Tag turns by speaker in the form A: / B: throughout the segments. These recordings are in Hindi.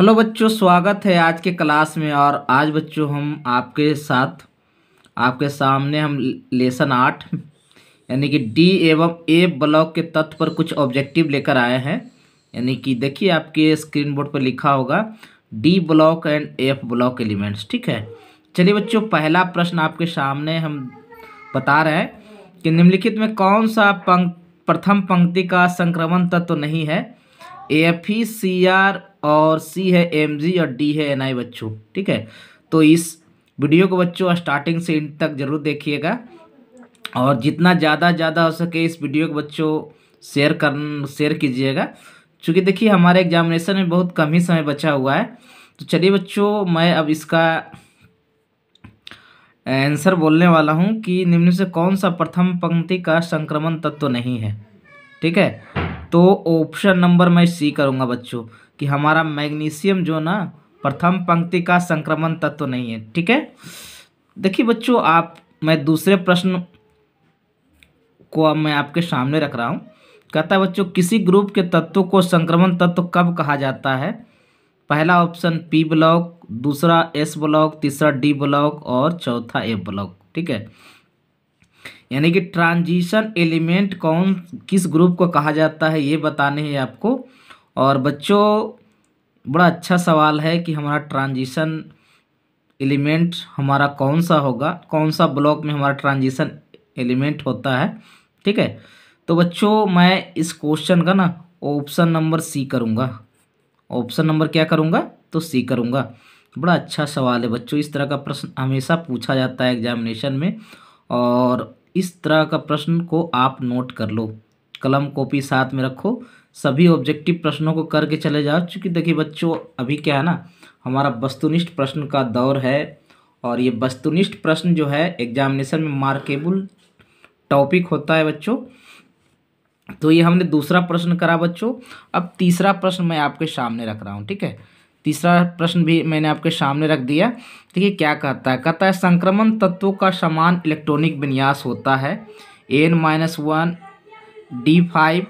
A: हेलो बच्चों स्वागत है आज के क्लास में और आज बच्चों हम आपके साथ आपके सामने हम लेसन आठ यानी कि डी एवं ए ब्लॉक के तत्व पर कुछ ऑब्जेक्टिव लेकर आए हैं यानी कि देखिए आपके स्क्रीन बोर्ड पर लिखा होगा D block and F block elements ठीक है चलिए बच्चों पहला प्रश्न आपके सामने हम बता रहे हैं कि निम्नलिखित में कौन सा पंक प्रथम पंक्ति का संक्रमण तत्व तो नहीं है एफ ई सी आर और सी है एम और डी है एन बच्चों ठीक है तो इस वीडियो को बच्चों स्टार्टिंग से इंड तक ज़रूर देखिएगा और जितना ज़्यादा ज़्यादा हो सके इस वीडियो को बच्चों शेयर कर शेयर कीजिएगा चूँकि देखिए हमारे एग्जामिनेशन में बहुत कम ही समय बचा हुआ है तो चलिए बच्चों मैं अब इसका आंसर बोलने वाला हूँ कि निम्न से कौन सा प्रथम पंक्ति का संक्रमण तत्व तो नहीं है ठीक है तो ऑप्शन नंबर मैं सी करूँगा बच्चों कि हमारा मैग्नीशियम जो ना प्रथम पंक्ति का संक्रमण तत्व तो नहीं है ठीक है देखिए बच्चों आप मैं दूसरे प्रश्न को अब मैं आपके सामने रख रहा हूँ कहता है बच्चों किसी ग्रुप के तत्व को संक्रमण तत्व कब कहा जाता है पहला ऑप्शन पी ब्लॉक दूसरा एस ब्लॉक तीसरा डी ब्लॉक और चौथा ए ब्लॉक ठीक है यानी कि ट्रांजिशन एलिमेंट कौन किस ग्रुप को कहा जाता है ये बताने हैं आपको और बच्चों बड़ा अच्छा सवाल है कि हमारा ट्रांजिशन एलिमेंट हमारा कौन सा होगा कौन सा ब्लॉक में हमारा ट्रांजिशन एलिमेंट होता है ठीक है तो बच्चों मैं इस क्वेश्चन का ना ऑप्शन नंबर सी करूँगा ऑप्शन नंबर क्या करूँगा तो सी करूँगा बड़ा अच्छा सवाल है बच्चों इस तरह का प्रश्न हमेशा पूछा जाता है एग्जामिनेशन में और इस तरह का प्रश्न को आप नोट कर लो कलम कॉपी साथ में रखो सभी ऑब्जेक्टिव प्रश्नों को करके चले जाओ चूँकि देखिए बच्चों अभी क्या है ना हमारा वस्तुनिष्ठ प्रश्न का दौर है और ये वस्तुनिष्ठ प्रश्न जो है एग्जामिनेशन में मार्केबल टॉपिक होता है बच्चों तो ये हमने दूसरा प्रश्न करा बच्चों अब तीसरा प्रश्न मैं आपके सामने रख रहा हूँ ठीक है तीसरा प्रश्न भी मैंने आपके सामने रख दिया देखिए क्या कहता है कहता है संक्रमण तत्वों का समान इलेक्ट्रॉनिक विन्यास होता है N minus one D five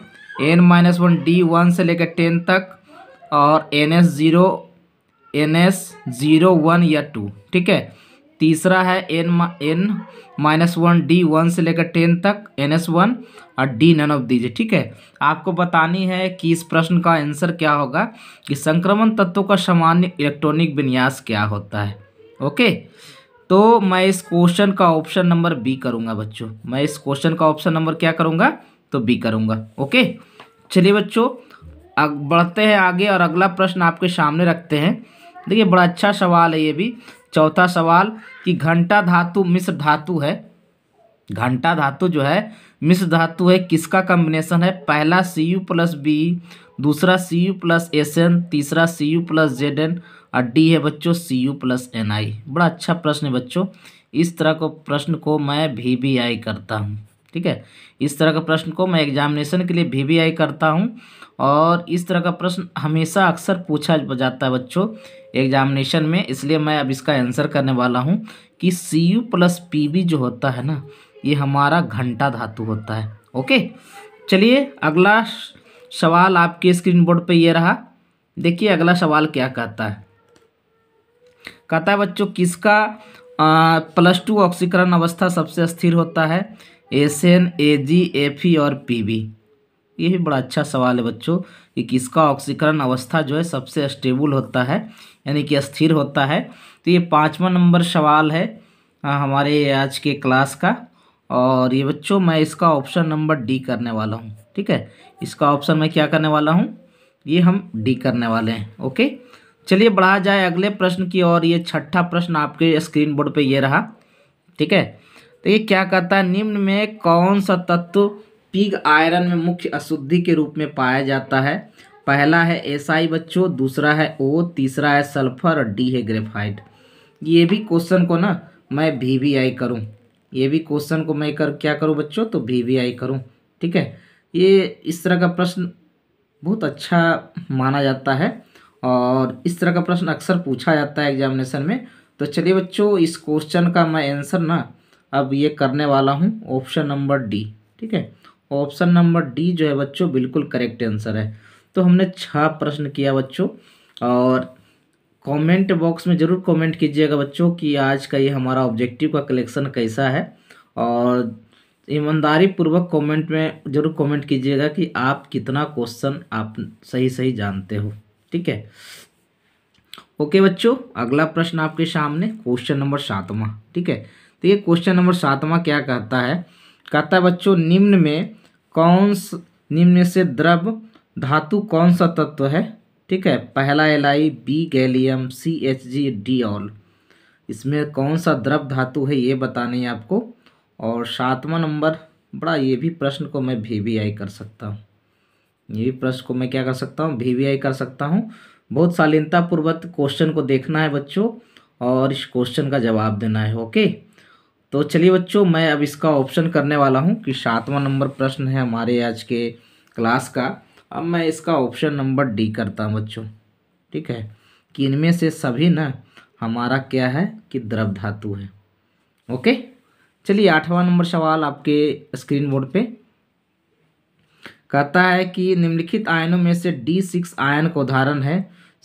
A: N minus one D one से लेकर टेन तक और N S zero N S zero one या टू ठीक है तीसरा है N N minus one D one से लेकर टेन तक एन एस वन और डी नन ऑफ दीजिए ठीक है आपको बतानी है कि इस प्रश्न का आंसर क्या होगा कि संक्रमण तत्वों का सामान्य इलेक्ट्रॉनिक विन्यास क्या होता है ओके तो मैं इस क्वेश्चन का ऑप्शन नंबर बी करूंगा बच्चों मैं इस क्वेश्चन का ऑप्शन नंबर क्या करूंगा तो बी करूंगा ओके चलिए बच्चों बढ़ते हैं आगे और अगला प्रश्न आपके सामने रखते हैं देखिए बड़ा अच्छा सवाल है ये भी चौथा सवाल कि घंटा धातु मिश्र धातु है घंटा धातु जो है मिश्र धातु है किसका कॉम्बिनेशन है पहला सी यू प्लस बी दूसरा C U plus S N तीसरा C U plus Z N और डी है बच्चों C U plus N I बड़ा अच्छा प्रश्न है बच्चों इस तरह को प्रश्न को मैं भी, भी आई करता हूँ ठीक है इस तरह का प्रश्न को मैं एग्जामिनेशन के लिए आई करता हूँ और इस तरह का प्रश्न हमेशा अक्सर पूछा जाता है बच्चों एग्जामिनेशन में इसलिए मैं अब इसका आंसर करने वाला हूँ कि C U plus P V जो होता है ना ये हमारा घंटा धातु होता है ओके चलिए अगला सवाल आपके स्क्रीन बोर्ड पर यह रहा देखिए अगला सवाल क्या कहता है कहता है बच्चों किसका आ, प्लस टू ऑक्सीकरण अवस्था सबसे स्थिर होता है S N A G F E और पी बी ये भी बड़ा अच्छा सवाल है बच्चों कि किसका ऑक्सीकरण अवस्था जो है सबसे स्टेबल होता है यानी कि स्थिर होता है तो ये पाँचवा नंबर सवाल है हमारे आज के क्लास का और ये बच्चों मैं इसका ऑप्शन नंबर डी करने वाला हूँ ठीक है इसका ऑप्शन मैं क्या करने वाला हूँ ये हम डी करने वाले हैं ओके चलिए बढ़ा जाए अगले प्रश्न की और ये छठा प्रश्न आपके स्क्रीन बोर्ड पे ये रहा ठीक है तो ये क्या कहता है निम्न में कौन सा तत्व पिग आयरन में मुख्य अशुद्धि के रूप में पाया जाता है पहला है एसआई बच्चों दूसरा है ओ तीसरा है सल्फर और डी है ग्रेफाइट ये भी क्वेश्चन को ना मैं वी वी आई करूँ ये भी क्वेश्चन को मैं कर क्या करूँ बच्चों तो वी वी आई करूँ ठीक है ये इस तरह का प्रश्न बहुत अच्छा माना जाता है और इस तरह का प्रश्न अक्सर पूछा जाता है एग्जामिनेशन में तो चलिए बच्चों इस क्वेश्चन का मैं आंसर ना अब ये करने वाला हूँ ऑप्शन नंबर डी ठीक है ऑप्शन नंबर डी जो है बच्चों बिल्कुल करेक्ट आंसर है तो हमने छः प्रश्न किया बच्चों और कमेंट बॉक्स में ज़रूर कमेंट कीजिएगा बच्चों कि आज का ये हमारा ऑब्जेक्टिव का कलेक्शन कैसा है और ईमानदारी पूर्वक कमेंट में ज़रूर कमेंट कीजिएगा कि आप कितना क्वेश्चन आप सही सही जानते हो ठीक है ओके बच्चों अगला प्रश्न आपके सामने क्वेश्चन नंबर सातवा ठीक है तो ये क्वेश्चन नंबर सातवां क्या कहता है कहता है बच्चों निम्न में कौन निम्न से द्रव धातु कौन सा तत्व है ठीक है पहला L I B gallium C H G D all इसमें कौन सा द्रव धातु है ये बताने है आपको और सातवां नंबर बड़ा ये भी प्रश्न को मैं वी वी आई कर सकता हूँ ये भी प्रश्न को मैं क्या कर सकता हूँ वी वी आई कर सकता हूँ बहुत शालीनतापूर्वक क्वेश्चन को देखना है बच्चों और इस क्वेश्चन का जवाब देना है ओके तो चलिए बच्चों मैं अब इसका ऑप्शन करने वाला हूँ कि सातवां नंबर प्रश्न है हमारे आज के क्लास का अब मैं इसका ऑप्शन नंबर डी करता हूँ बच्चों ठीक है कि इनमें से सभी ना हमारा क्या है कि द्रव धातु है ओके चलिए आठवां नंबर सवाल आपके स्क्रीन बोर्ड पे कहता है कि निम्नलिखित आयनों में से डी सिक्स आयन का उदाहरण है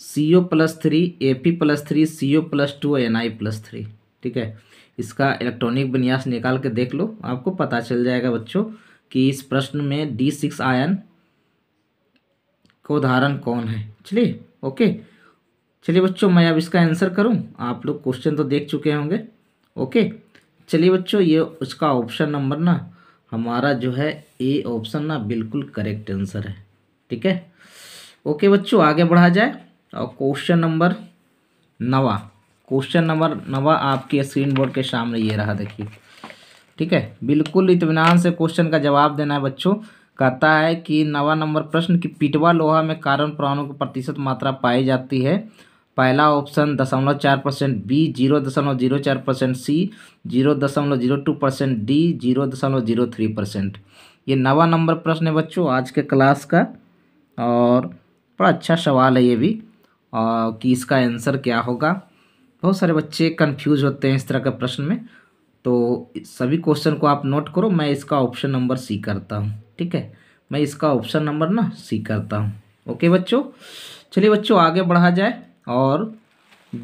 A: C O plus three A P plus three C O plus two N I plus three ठीक है इसका इलेक्ट्रॉनिक विन्यास निकाल के देख लो आपको पता चल जाएगा बच्चों कि इस प्रश्न में डी सिक्स आयन का उदाहरण कौन है चलिए ओके चलिए बच्चों मैं अब इसका आंसर करूं आप लोग क्वेश्चन तो देख चुके होंगे ओके चलिए बच्चों ये उसका ऑप्शन नंबर ना हमारा जो है ए ऑप्शन ना बिल्कुल करेक्ट आंसर है ठीक है ओके बच्चों आगे बढ़ा जाए और क्वेश्चन नंबर नवा क्वेश्चन नंबर नवा आपके स्क्रीन बोर्ड के सामने ये रहा देखिए ठीक है बिल्कुल इतमान से क्वेश्चन का जवाब देना है बच्चों कहता है कि नवा नंबर प्रश्न कि पिटवा लोहा में कार्बन प्राणों की प्रतिशत मात्रा पाई जाती है पहला ऑप्शन दशमलव चार परसेंट बी जीरो दशमलव जीरो चार परसेंट सी जीरो दशमलव zero two percent D zero दशमलव जीरो थ्री परसेंट ये नवा नंबर प्रश्न है बच्चों आज के क्लास का और बड़ा अच्छा सवाल है ये भी कि इसका आंसर क्या होगा बहुत सारे बच्चे कन्फ्यूज होते हैं इस तरह के प्रश्न में तो सभी क्वेश्चन को आप नोट करो मैं इसका ऑप्शन नंबर सी करता हूँ ठीक है मैं इसका ऑप्शन नंबर ना सी करता हूँ ओके बच्चों चलिए बच्चों आगे बढ़ा जाए और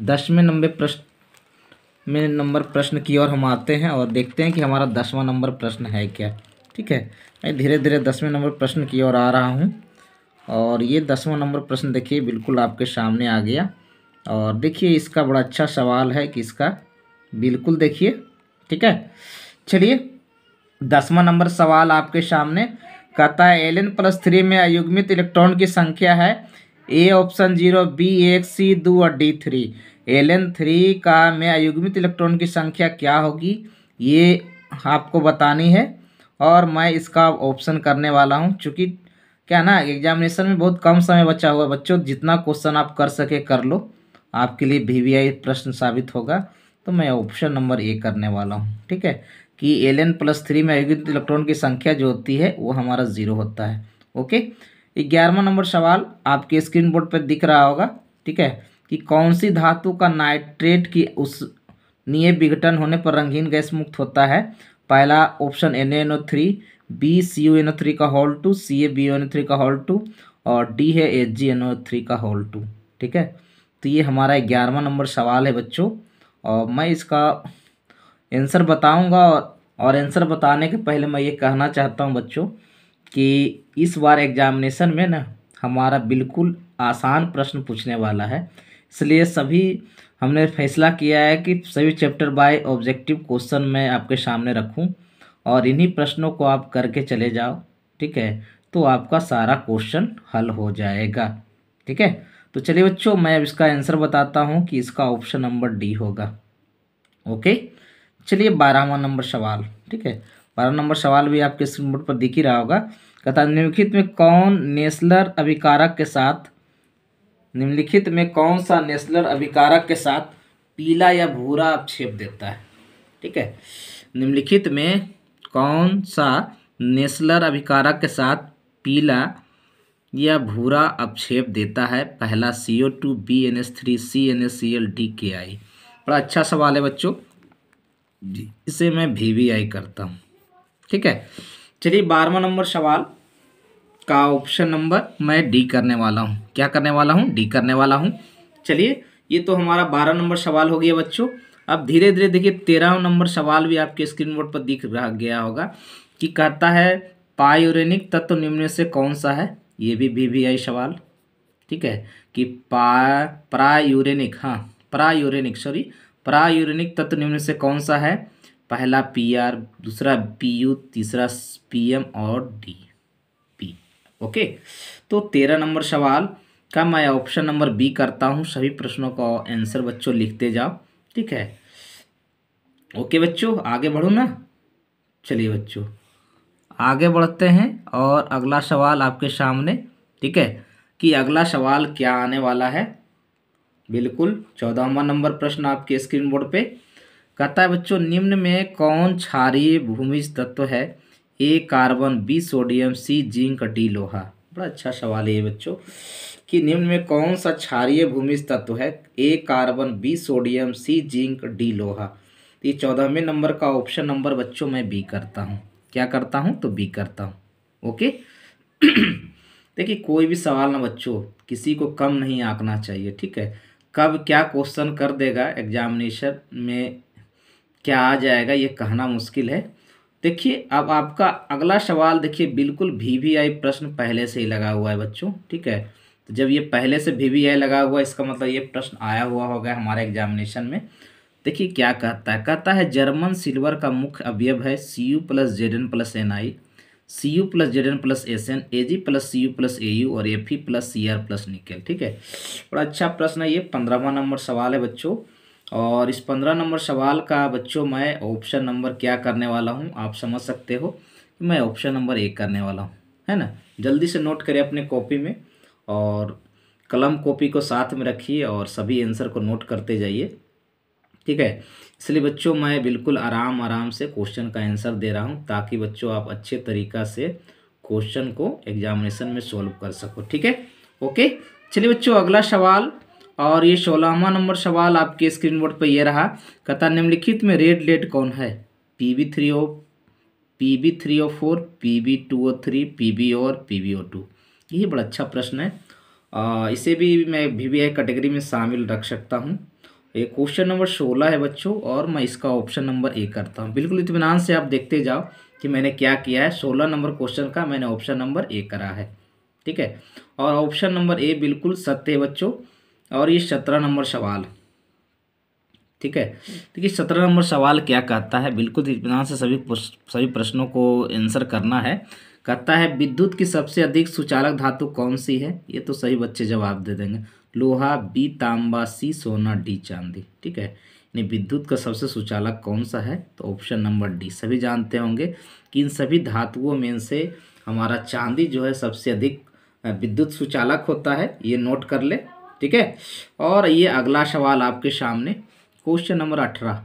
A: दसवें नंबर प्रश्न में नंबर प्रश्न की ओर हम आते हैं और देखते हैं कि हमारा दसवां नंबर प्रश्न है क्या ठीक है मैं धीरे धीरे दसवें नंबर प्रश्न की ओर आ रहा हूँ और ये दसवां नंबर प्रश्न देखिए बिल्कुल आपके सामने आ गया और देखिए इसका बड़ा अच्छा सवाल है कि इसका बिल्कुल देखिए ठीक है चलिए दसवां नंबर सवाल आपके सामने कहता है एल एन प्लस थ्री में अयुग्मित इलेक्ट्रॉन की संख्या है ए ऑप्शन जीरो बी एक सी दो और D three L N three का में अयुग्मित इलेक्ट्रॉन की संख्या क्या होगी ये आपको बतानी है और मैं इसका ऑप्शन करने वाला हूँ चूँकि क्या ना एग्जामिनेशन में बहुत कम समय बचा हुआ है बच्चों जितना क्वेश्चन आप कर सके कर लो आपके लिए वी प्रश्न साबित होगा तो मैं ऑप्शन नंबर ए करने वाला हूँ ठीक है कि एल एन प्लस थ्री में अयुगित इलेक्ट्रॉन की संख्या जो होती है वो हमारा ज़ीरो होता है ओके ग्यारहवा नंबर सवाल आपके स्क्रीन बोर्ड पर दिख रहा होगा ठीक है कि कौन सी धातु का नाइट्रेट की उस निय विघटन होने पर रंगीन गैस मुक्त होता है पहला option N N O three B C U N O three का hall two C A B O N O three का हॉल टू और डी है H G N O three का हॉल टू ठीक है तो ये हमारा ग्यारहवा नंबर सवाल है बच्चों और मैं इसका आंसर बताऊंगा और और आंसर बताने के पहले मैं ये कहना चाहता हूँ बच्चों कि इस बार एग्जामिनेशन में ना हमारा बिल्कुल आसान प्रश्न पूछने वाला है इसलिए सभी हमने फैसला किया है कि सभी चैप्टर बाय ऑब्जेक्टिव क्वेश्चन मैं आपके सामने रखूं और इन्हीं प्रश्नों को आप करके चले जाओ ठीक है तो आपका सारा क्वेश्चन हल हो जाएगा ठीक है तो चलिए बच्चों मैं अब इसका आंसर बताता हूँ कि इसका ऑप्शन नंबर डी होगा ओके चलिए बारहवा नंबर सवाल ठीक है बारह नंबर सवाल भी आपके स्क्रीन बोर्ड पर दिख ही रहा होगा कथा निम्नलिखित में कौन नेस्लर अभिकारक के साथ निम्नलिखित में कौन सा नेस्लर अभिकारक के साथ पीला या भूरा अवक्षेप देता है ठीक है निम्नलिखित में कौन सा नेस्लर अभिकारक के साथ पीला यह भूरा अपक्षेप देता है पहला C O two B N S three C N S C L D K I बड़ा अच्छा सवाल है बच्चों जी इसे मैं भी वी आई करता हूँ ठीक है चलिए बारहवा नंबर सवाल का ऑप्शन नंबर मैं डी करने वाला हूँ क्या करने वाला हूँ डी करने वाला हूँ चलिए ये तो हमारा बारह नंबर सवाल हो गया बच्चों अब धीरे धीरे देखिए तेरह नंबर सवाल भी आपके स्क्रीन बोर्ड पर दिख गया होगा कि कहता है पायोरेनिक तत्व निम्न से कौन सा है ये भी वी वी आई सवाल ठीक है कि पा प्रायूरेनिक हाँ प्रायूरेनिक सॉरी प्रायूरेनिक तत्व निम्न से कौन सा है पहला पी आर दूसरा पी यू तीसरा पी एम और डी पी ओके तो तेरह नंबर सवाल का मैं ऑप्शन नंबर बी करता हूँ सभी प्रश्नों का आंसर बच्चों लिखते जाओ ठीक है ओके बच्चों आगे बढ़ो ना चलिए बच्चों आगे बढ़ते हैं और अगला सवाल आपके सामने ठीक है कि अगला सवाल क्या आने वाला है बिल्कुल चौदहवा नंबर प्रश्न आपके स्क्रीन बोर्ड पर कहता है बच्चों निम्न में कौन क्षारीय भूमिज तत्व है A carbon B sodium C zinc D लोहा बड़ा अच्छा सवाल है ये बच्चों कि निम्न में कौन सा क्षारीय भूमिज तत्व है A carbon B sodium C zinc D लोहा ये चौदहवें नंबर का ऑप्शन नंबर बच्चों मैं बी करता हूँ क्या करता हूँ तो बी करता हूँ ओके देखिए कोई भी सवाल ना बच्चों किसी को कम नहीं आंकना चाहिए ठीक है कब क्या क्वेश्चन कर देगा एग्जामिनेशन में क्या आ जाएगा ये कहना मुश्किल है देखिए अब आपका अगला सवाल देखिए बिल्कुल भी वी आई प्रश्न पहले से ही लगा हुआ है बच्चों ठीक है तो जब ये पहले से भी वी आई लगा हुआ है इसका मतलब ये प्रश्न आया हुआ होगा हमारे एग्जामिनेशन में देखिए क्या कहता है कहता है जर्मन सिल्वर का मुख्य अवयव है C U plus Z N plus N I C U plus Z N plus S N A G plus C U plus A U और F E plus C R plus nickel ठीक है बड़ा अच्छा प्रश्न है ये पंद्रहवा नंबर सवाल है बच्चों और इस पंद्रह नंबर सवाल का बच्चों मैं ऑप्शन नंबर क्या करने वाला हूँ आप समझ सकते हो कि मैं ऑप्शन नंबर एक करने वाला हूँ है ना जल्दी से नोट करें अपने कॉपी में और कलम कॉपी को साथ में रखिए और सभी आंसर को नोट करते जाइए ठीक है इसलिए बच्चों मैं बिल्कुल आराम आराम से क्वेश्चन का आंसर दे रहा हूँ ताकि बच्चों आप अच्छे तरीका से क्वेश्चन को एग्जामिनेशन में सॉल्व कर सको ठीक है ओके चलिए बच्चों अगला सवाल और ये सोलहवा नंबर सवाल आपके स्क्रीन बोर्ड पर यह रहा कथा निम्नलिखित में रेड लेट कौन है P B three O P B three O four P B two O three P B O और पी बी ओ टू ये बड़ा अच्छा प्रश्न है आ, इसे भी मैं वी वी आई कैटेगरी में शामिल रख सकता हूँ ये क्वेश्चन नंबर सोलह है बच्चों और मैं इसका ऑप्शन नंबर ए करता हूँ बिल्कुल इतमान से आप देखते जाओ कि मैंने क्या किया है सोलह नंबर क्वेश्चन का मैंने ऑप्शन नंबर ए करा है ठीक है और ऑप्शन नंबर ए बिल्कुल सत्य है बच्चों और ये सत्रह नंबर सवाल ठीक है देखिए सत्रह नंबर सवाल क्या कहता है बिल्कुल इतमान से सभी सभी प्रश्नों को आंसर करना है कहता है विद्युत की सबसे अधिक सुचालक धातु कौन सी है ये तो सही बच्चे जवाब दे देंगे लोहा बी तांबा सी सोना डी चांदी ठीक है यानी विद्युत का सबसे सुचालक कौन सा है तो ऑप्शन नंबर डी सभी जानते होंगे कि इन सभी धातुओं में से हमारा चांदी जो है सबसे अधिक विद्युत सुचालक होता है ये नोट कर ले ठीक है और ये अगला सवाल आपके सामने क्वेश्चन नंबर अठारह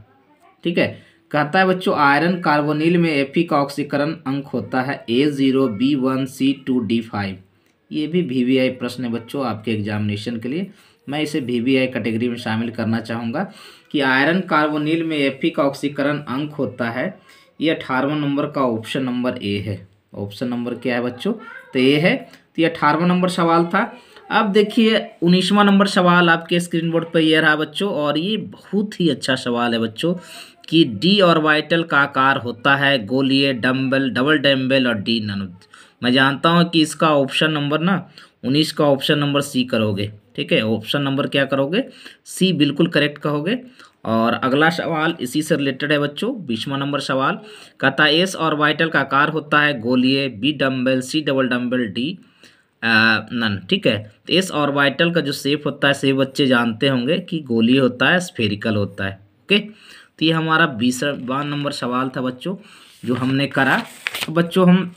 A: ठीक है कहता है बच्चों आयरन कार्बोनिल में एफी का ऑक्सीकरण अंक होता है A zero B one C two D five ये भी वी प्रश्न है बच्चों आपके एग्जामिनेशन के लिए मैं इसे वी कैटेगरी में शामिल करना चाहूँगा कि आयरन कार्बोनिल में एफ का ऑक्सीकरण अंक होता है ये अठारहवा नंबर का ऑप्शन नंबर ए है ऑप्शन नंबर क्या है बच्चों तो ए है तो ये अठारहवा नंबर सवाल था अब देखिए उन्नीसवा नंबर सवाल आपके स्क्रीन बोर्ड पर यह रहा बच्चों और ये बहुत ही अच्छा सवाल है बच्चों कि डी और वाइटल का आकार होता है गोलिए डम्बल डबल डम्बल और डी नन मैं जानता हूँ कि इसका ऑप्शन नंबर ना उन्नीस का ऑप्शन नंबर सी करोगे ठीक है ऑप्शन नंबर क्या करोगे सी बिल्कुल करेक्ट कहोगे और अगला सवाल इसी से रिलेटेड है बच्चों बीसवा नंबर सवाल कहता एस और वाइटल का आकार होता है गोलिए B dumbbell C double dumbbell D none ठीक है तो एस और वाइटल का जो सेप होता है सेप बच्चे जानते होंगे कि गोलिए होता है स्फेरिकल होता है ओके तो ये हमारा बीसवा नंबर सवाल था बच्चों जो हमने करा तो बच्चों हम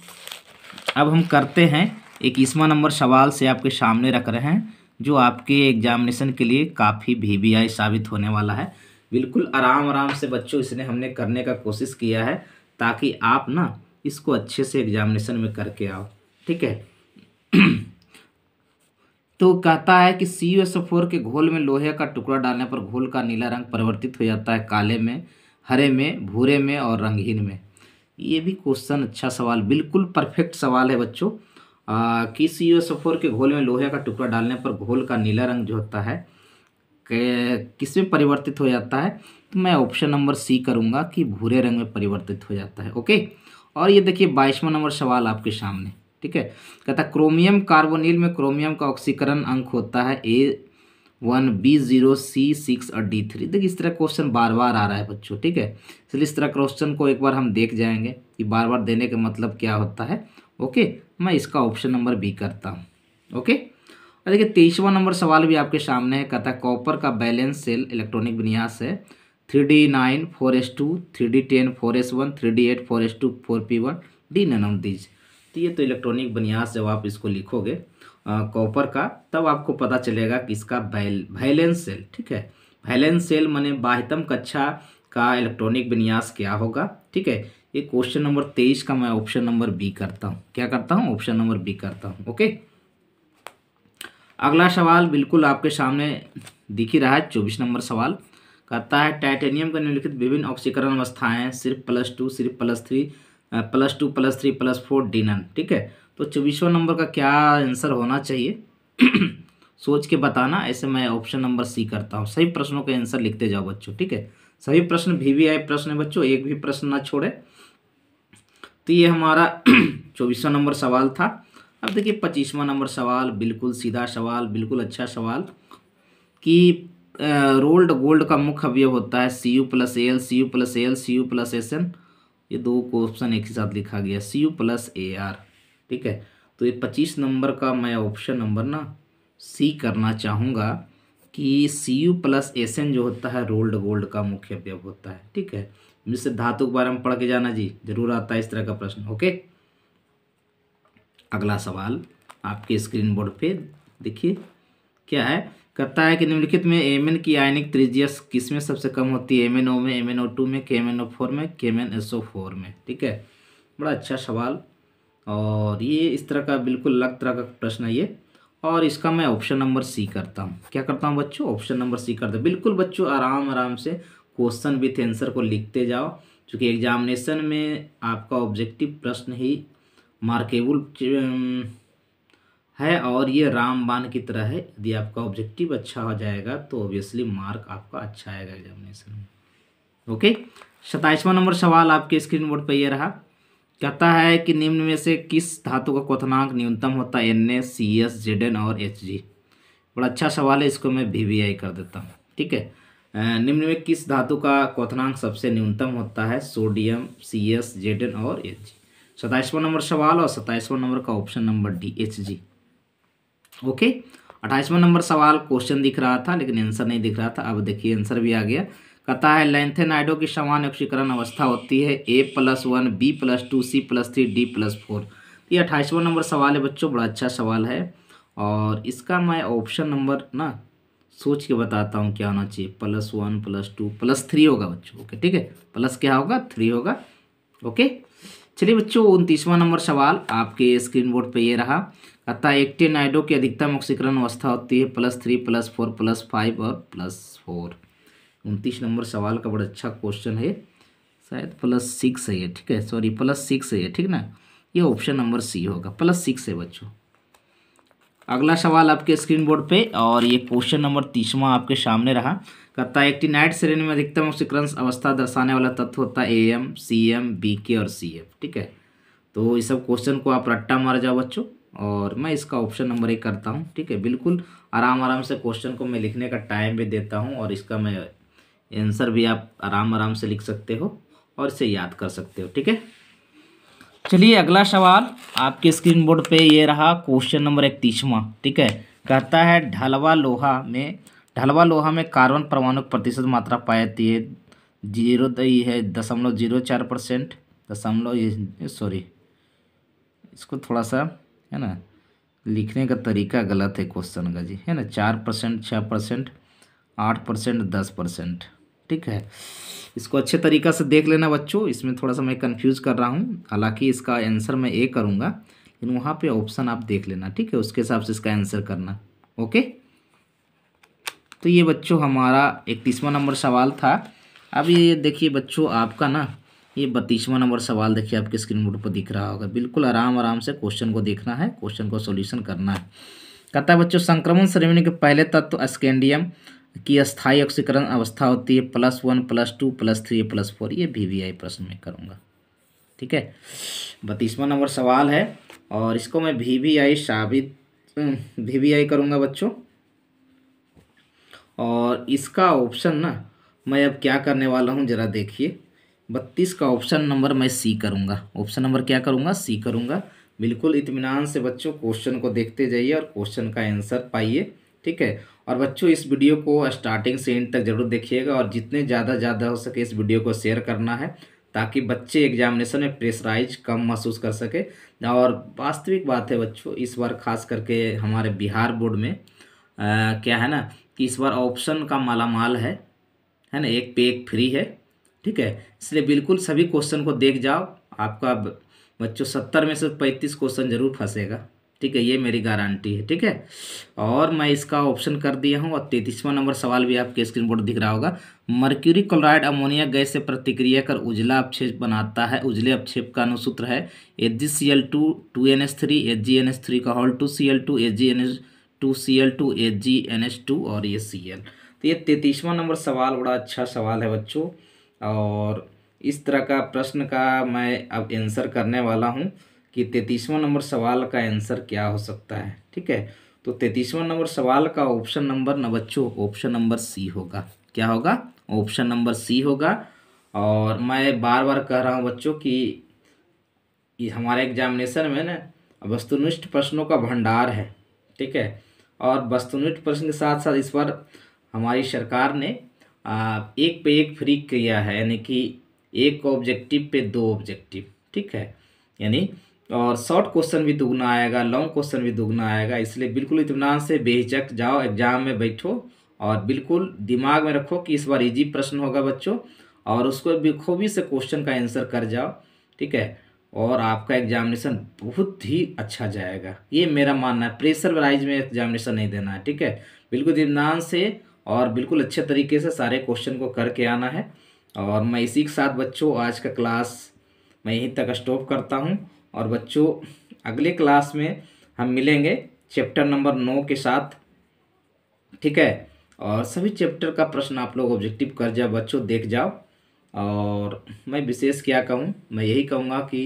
A: अब हम करते हैं इक्कीसवा नंबर सवाल से आपके सामने रख रहे हैं जो आपके एग्जामिनेशन के लिए काफ़ी वी साबित होने वाला है बिल्कुल आराम आराम से बच्चों इसने हमने करने का कोशिश किया है ताकि आप ना इसको अच्छे से एग्जामिनेशन में करके आओ ठीक है तो कहता है कि सी एस फोर के घोल में लोहे का टुकड़ा डालने पर घोल का नीला रंग परिवर्तित हो जाता है काले में हरे में भूरे में और रंगहीन में ये भी क्वेश्चन अच्छा सवाल बिल्कुल परफेक्ट सवाल है बच्चों किस यूएसएफोर के घोल में लोहे का टुकड़ा डालने पर घोल का नीला रंग जो होता है किस में परिवर्तित हो जाता है तो मैं ऑप्शन नंबर सी करूँगा कि भूरे रंग में परिवर्तित हो जाता है ओके और ये देखिए बाईसवा नंबर सवाल आपके सामने ठीक है कहता क्रोमियम कार्बोनिल में क्रोमियम का ऑक्सीकरण अंक होता है A one B zero C six और डी थ्री देखिए इस तरह क्वेश्चन बार बार आ रहा है बच्चों ठीक है इसलिए इस तरह क्वेश्चन को एक बार हम देख जाएंगे कि बार बार देने का मतलब क्या होता है ओके मैं इसका ऑप्शन नंबर बी करता हूँ ओके और देखिए तेईसवा नंबर सवाल भी आपके सामने है कहता है कॉपर का बैलेंस सेल इलेक्ट्रॉनिक विन्यास है three D nine four S two three D ten four S one three D eight four S two four P one D none these तो ये तो इलेक्ट्रॉनिक विन्यास जब आप इसको लिखोगे कॉपर का तब आपको पता चलेगा कि इसका वैल वैलेंस सेल ठीक है वैलेंस सेल माने बाहितम कक्षा का इलेक्ट्रॉनिक विन्यास क्या होगा ठीक है ये क्वेश्चन नंबर तेईस का मैं ऑप्शन नंबर बी करता हूँ क्या करता हूँ ऑप्शन नंबर बी करता हूँ ओके अगला सवाल बिल्कुल आपके सामने दिख ही रहा है चौबीस नंबर सवाल कहता है टाइटेनियम का निम्नलिखित विभिन्न ऑक्सीकरण अवस्थाएं सिर्फ प्लस टू सिर्फ plus three plus two plus three plus four D none ठीक है तो चौबीसवा नंबर का क्या आंसर होना चाहिए सोच के बताना ऐसे मैं ऑप्शन नंबर सी करता हूँ सभी प्रश्नों के आंसर लिखते जाओ बच्चों ठीक है सभी प्रश्न भी वी आई प्रश्न है बच्चों एक भी प्रश्न ना छोड़े तो ये हमारा चौबीसवा नंबर सवाल था अब देखिए पच्चीसवा नंबर सवाल बिल्कुल सीधा सवाल बिल्कुल अच्छा सवाल कि रोल्ड गोल्ड का मुख्य अवय होता है C U plus L C U plus L C U plus S N ये दो को ऑप्शन एक ही साथ लिखा गया C U plus A R ठीक है तो ये पच्चीस नंबर का मैं ऑप्शन नंबर ना सी करना चाहूँगा कि C U plus S N जो होता है रोल्ड गोल्ड का मुख्य अवयव होता है ठीक है मिश्र धातु के बारे में पढ़ के जाना जी जरूर आता है इस तरह का प्रश्न ओके अगला सवाल आपके स्क्रीन बोर्ड पे देखिए क्या है कहता है कि निम्नलिखित में एम एन की आयनिक त्रिज्या किस में सबसे कम होती है एम एन ओ में एम एन ओ टू में K M N O four में K M N S O four में ठीक है बड़ा अच्छा सवाल और ये इस तरह का बिल्कुल अलग तरह का प्रश्न है ये और इसका मैं ऑप्शन नंबर सी करता हूँ क्या करता हूँ बच्चों ऑप्शन नंबर सी करता हूँ बिल्कुल बच्चों आराम आराम से क्वेश्चन विथ आंसर को लिखते जाओ क्योंकि एग्जामिनेशन में आपका ऑब्जेक्टिव प्रश्न ही मार्केबल है और ये रामबान की तरह है यदि आपका ऑब्जेक्टिव अच्छा हो जाएगा तो ऑब्वियसली मार्क आपका अच्छा आएगा एग्जामिनेशन में ओके सताइसवा नंबर सवाल आपके स्क्रीन बोर्ड पर यह रहा कहता है कि निम्न में से किस धातु का क्वथनांक न्यूनतम होता है N A C S Z N और एच जी बड़ा अच्छा सवाल है इसको मैं वी वी आई कर देता हूँ ठीक है निम्न में किस धातु का क्वथनांक सबसे न्यूनतम होता है sodium C S Z N और एच जी सताइसवां नंबर सवाल और सताइसवां नंबर का option number D H G okay अट्ठाईसवां नंबर सवाल क्वेश्चन दिख रहा था लेकिन आंसर नहीं दिख रहा था अब देखिए आंसर भी आ गया कहता है लेंथेनाइडो की समान ऑक्सीकरण अवस्था होती है A plus one B plus two C plus three D plus four ये अट्ठाईसवां नंबर सवाल है बच्चों बड़ा अच्छा सवाल है और इसका मैं ऑप्शन नंबर ना सोच के बताता हूँ क्या होना चाहिए plus one plus two plus three होगा बच्चों ओके ठीक है प्लस क्या होगा थ्री होगा ओके चलिए बच्चों उनतीसवां नंबर सवाल आपके स्क्रीन बोर्ड पर ये रहा कहता है एक्टेनाइडो की अधिकतम ऑक्सीकरण अवस्था होती है plus three plus four plus five और प्लस फोर उनतीस नंबर सवाल का बड़ा अच्छा क्वेश्चन है शायद प्लस सिक्स है ये ठीक है सॉरी प्लस सिक्स है ये ठीक ना ये ऑप्शन नंबर सी होगा प्लस सिक्स है बच्चों अगला सवाल आपके स्क्रीन बोर्ड पर और ये क्वेश्चन नंबर तीसवा आपके सामने रहा कहता नाइट श्रेणी में अधिकतम सिक्रंस अवस्था दर्शाने वाला तत्व होता है A M C M B K और सी एफ ठीक है तो ये सब क्वेश्चन को आप रट्टा मार जाओ बच्चों और मैं इसका ऑप्शन नंबर एक करता हूँ ठीक है बिल्कुल आराम आराम से क्वेश्चन को मैं लिखने का टाइम भी देता हूँ और इसका मैं आंसर भी आप आराम आराम से लिख सकते हो और इसे याद कर सकते हो ठीक है चलिए अगला सवाल आपके स्क्रीन बोर्ड पर ये रहा क्वेश्चन नंबर इकतीसवा ठीक है कहता है ढलवा लोहा में ढलवा लोहा में कार्बन परमाणु प्रतिशत मात्रा पाई जाती है जीरो है दशमलव जीरो चार परसेंट दशमलव सॉरी इसको थोड़ा सा है ना लिखने का तरीका गलत है क्वेश्चन का जी है ना चार परसेंट छः परसेंट आठ परसेंट दस परसेंट ठीक है इसको अच्छे तरीक़ा से देख लेना बच्चों इसमें थोड़ा सा मैं कंफ्यूज कर रहा हूँ हालांकि इसका आंसर मैं ए करूँगा लेकिन वहाँ पे ऑप्शन आप देख लेना ठीक है उसके हिसाब से इसका आंसर करना ओके तो ये बच्चों हमारा इकतीसवा नंबर सवाल था अब ये देखिए बच्चों आपका ना ये बत्तीसवा नंबर सवाल देखिए आपके स्क्रीन बोर्ड पर दिख रहा होगा बिल्कुल आराम आराम से क्वेश्चन को देखना है क्वेश्चन को सॉल्यूशन करना है कहता है बच्चों संक्रमण श्रेणी के पहले तत्व तो की स्थायी ऑक्सीकरण अवस्था होती है plus one plus two plus three plus four ये वी वी आई प्रश्न में करूँगा ठीक है बत्तीसवा नंबर सवाल है और इसको मैं भी वी आई साबित वी वी आई करूँगा बच्चों और इसका ऑप्शन ना मैं अब क्या करने वाला हूँ ज़रा देखिए बत्तीस का ऑप्शन नंबर मैं सी करूँगा ऑप्शन नंबर क्या करूँगा सी करूँगा बिल्कुल इतमान से बच्चों क्वेश्चन को देखते जाइए और क्वेश्चन का आंसर पाइए ठीक है और बच्चों इस वीडियो को स्टार्टिंग से एंड तक जरूर देखिएगा और जितने ज़्यादा ज़्यादा हो सके इस वीडियो को शेयर करना है ताकि बच्चे एग्जामिनेशन में प्रेशराइज कम महसूस कर सके और वास्तविक बात है बच्चों इस बार खास करके हमारे बिहार बोर्ड में आ, क्या है ना कि इस बार ऑप्शन का मालामाल है है ना एक पे एक फ्री है ठीक है इसलिए बिल्कुल सभी क्वेश्चन को देख जाओ आपका बच्चों सत्तर में से पैंतीस क्वेश्चन जरूर फंसेगा ठीक है ये मेरी गारंटी है ठीक है और मैं इसका ऑप्शन कर दिया हूँ और तैतीसवां नंबर सवाल भी आपके स्क्रीन बोर्ड दिख रहा होगा मर्क्यूरी क्लोराइड अमोनिया गैस से प्रतिक्रिया कर उजला अपक्षेप बनाता है उजले अपक्षेप का अनुसूत्र है H G C L two two N S three H G N S three का hall two C L two H G N S two C L two H G N S two और ये सी एल तो ये तैतीसवां नंबर सवाल बड़ा अच्छा सवाल है बच्चों और इस तरह का प्रश्न का मैं अब आंसर करने वाला हूँ कि तैतीसवा नंबर सवाल का आंसर क्या हो सकता है ठीक है तो तैतीसवा नंबर सवाल का ऑप्शन नंबर न बच्चों ऑप्शन नंबर सी होगा क्या होगा ऑप्शन नंबर सी होगा और मैं बार बार कह रहा हूँ बच्चों कि हमारे एग्जामिनेशन में ना वस्तुनिष्ठ प्रश्नों का भंडार है ठीक है और वस्तुनिष्ठ प्रश्न के साथ साथ इस बार हमारी सरकार ने एक पे एक फ्री किया है यानी कि एक ऑब्जेक्टिव पे दो ऑब्जेक्टिव ठीक है यानी और शॉर्ट क्वेश्चन भी दुगना आएगा लॉन्ग क्वेश्चन भी दुगना आएगा इसलिए बिल्कुल इतमान से बेहिचक जाओ एग्जाम में बैठो और बिल्कुल दिमाग में रखो कि इस बार इजी प्रश्न होगा बच्चों और उसको बेखूबी से क्वेश्चन का आंसर कर जाओ ठीक है और आपका एग्जामिनेशन बहुत ही अच्छा जाएगा ये मेरा मानना है प्रेशर वाइज में एग्जामिनेशन नहीं देना है ठीक है बिल्कुल इतमान से और बिल्कुल अच्छे तरीके से सारे क्वेश्चन को करके आना है और मैं इसी के साथ बच्चों आज का क्लास मैं यहीं तक स्टॉप करता हूँ और बच्चों अगले क्लास में हम मिलेंगे चैप्टर नंबर नौ के साथ ठीक है और सभी चैप्टर का प्रश्न आप लोग ऑब्जेक्टिव कर जाओ बच्चों देख जाओ और मैं विशेष क्या कहूँ मैं यही कहूँगा कि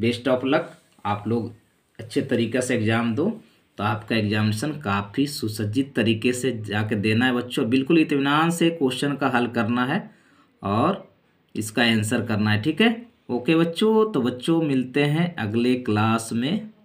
A: बेस्ट ऑफ लक आप लोग अच्छे तरीके से एग्ज़ाम दो तो आपका एग्जामिनेशन काफ़ी सुसज्जित तरीके से जाके देना है बच्चों बिल्कुल इतमान से क्वेश्चन का हल करना है और इसका आंसर करना है ठीक है ओके बच्चों तो बच्चों मिलते हैं अगले क्लास में